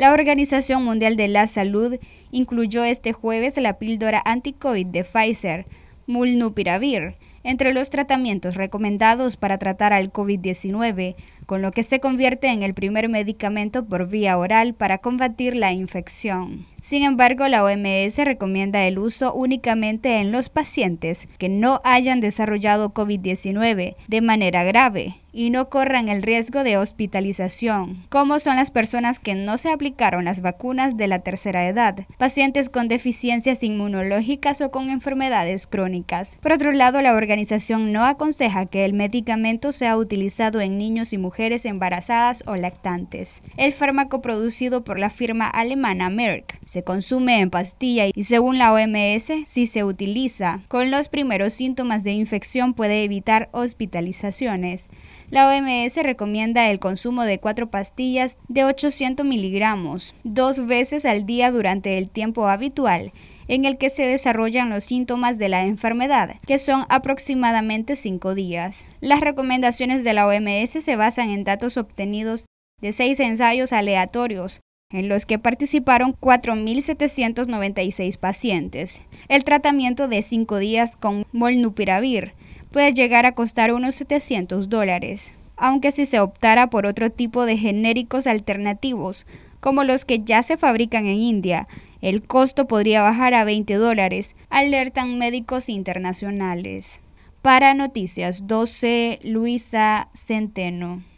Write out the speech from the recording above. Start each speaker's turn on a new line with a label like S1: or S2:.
S1: La Organización Mundial de la Salud incluyó este jueves la píldora anti-COVID de Pfizer, Mulnupiravir, entre los tratamientos recomendados para tratar al COVID-19 con lo que se convierte en el primer medicamento por vía oral para combatir la infección. Sin embargo, la OMS recomienda el uso únicamente en los pacientes que no hayan desarrollado COVID-19 de manera grave y no corran el riesgo de hospitalización, como son las personas que no se aplicaron las vacunas de la tercera edad, pacientes con deficiencias inmunológicas o con enfermedades crónicas. Por otro lado, la organización no aconseja que el medicamento sea utilizado en niños y mujeres embarazadas o lactantes. El fármaco producido por la firma alemana Merck se consume en pastilla y según la OMS, si se utiliza con los primeros síntomas de infección puede evitar hospitalizaciones. La OMS recomienda el consumo de cuatro pastillas de 800 miligramos dos veces al día durante el tiempo habitual en el que se desarrollan los síntomas de la enfermedad, que son aproximadamente cinco días. Las recomendaciones de la OMS se basan en datos obtenidos de seis ensayos aleatorios, en los que participaron 4.796 pacientes. El tratamiento de cinco días con molnupiravir puede llegar a costar unos 700 dólares, aunque si se optara por otro tipo de genéricos alternativos, como los que ya se fabrican en India, el costo podría bajar a 20 dólares, alertan médicos internacionales. Para Noticias 12, Luisa Centeno.